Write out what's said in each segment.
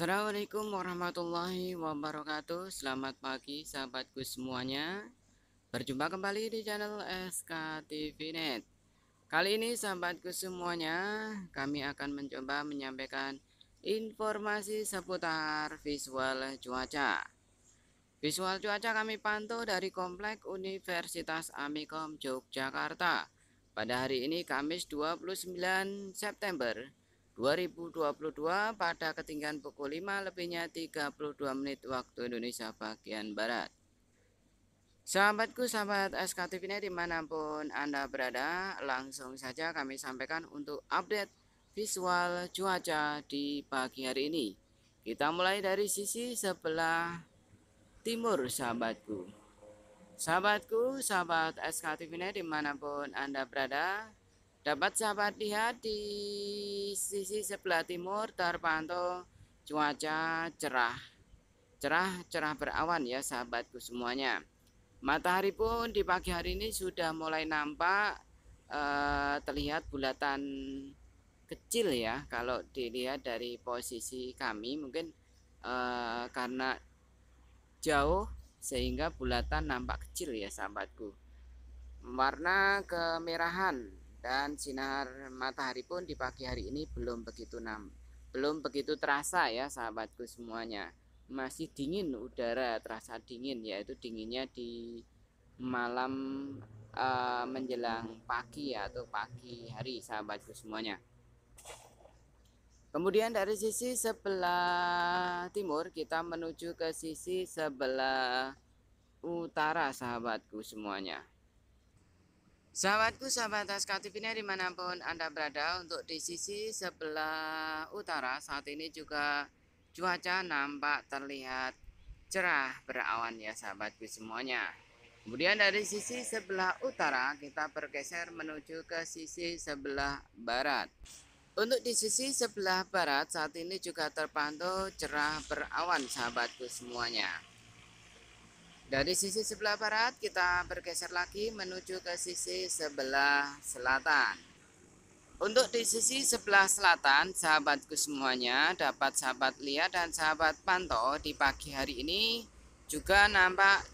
Assalamualaikum warahmatullahi wabarakatuh Selamat pagi sahabatku semuanya Berjumpa kembali di channel SKTVNet Kali ini sahabatku semuanya Kami akan mencoba menyampaikan informasi seputar visual cuaca Visual cuaca kami pantau dari Komplek Universitas Amikom Yogyakarta Pada hari ini Kamis 29 September 2022 pada ketinggian pukul 5 lebihnya 32 menit waktu Indonesia bagian Barat. Sahabatku, sahabat SKTV ini dimanapun Anda berada, langsung saja kami sampaikan untuk update visual cuaca di pagi hari ini. Kita mulai dari sisi sebelah timur, sahabatku. Sahabatku, sahabat SKTV ini dimanapun Anda berada, Dapat sahabat lihat di sisi sebelah timur terpantau cuaca cerah. Cerah-cerah berawan ya sahabatku semuanya. Matahari pun di pagi hari ini sudah mulai nampak eh, terlihat bulatan kecil ya kalau dilihat dari posisi kami mungkin eh, karena jauh sehingga bulatan nampak kecil ya sahabatku warna kemerahan dan sinar matahari pun di pagi hari ini belum begitu nam belum begitu terasa ya sahabatku semuanya masih dingin udara terasa dingin yaitu dinginnya di malam uh, menjelang pagi atau pagi hari sahabatku semuanya Kemudian dari sisi sebelah timur kita menuju ke sisi sebelah utara sahabatku semuanya. Sahabatku, sahabat Askatif ini dimanapun Anda berada untuk di sisi sebelah utara saat ini juga cuaca nampak terlihat cerah berawan ya sahabatku semuanya. Kemudian dari sisi sebelah utara kita bergeser menuju ke sisi sebelah barat. Untuk di sisi sebelah barat saat ini juga terpantau cerah berawan sahabatku semuanya. Dari sisi sebelah barat kita bergeser lagi menuju ke sisi sebelah selatan. Untuk di sisi sebelah selatan, sahabatku semuanya dapat sahabat lihat dan sahabat pantau di pagi hari ini juga nampak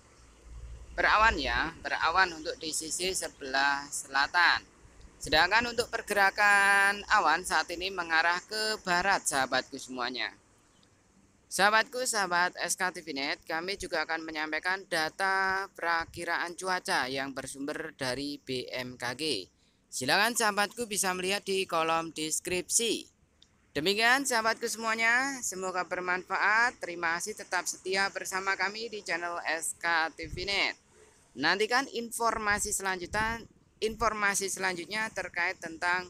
berawan ya, berawan untuk di sisi sebelah selatan. Sedangkan untuk pergerakan awan saat ini mengarah ke barat sahabatku semuanya. Sahabatku, sahabat SKTVNet, kami juga akan menyampaikan data perakiraan cuaca yang bersumber dari BMKG. Silakan sahabatku bisa melihat di kolom deskripsi. Demikian sahabatku semuanya, semoga bermanfaat. Terima kasih tetap setia bersama kami di channel SKTVNet. Nantikan informasi selanjutan, informasi selanjutnya terkait tentang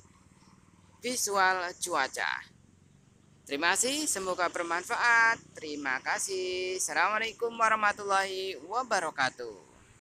visual cuaca. Terima kasih, semoga bermanfaat. Terima kasih. Assalamualaikum warahmatullahi wabarakatuh.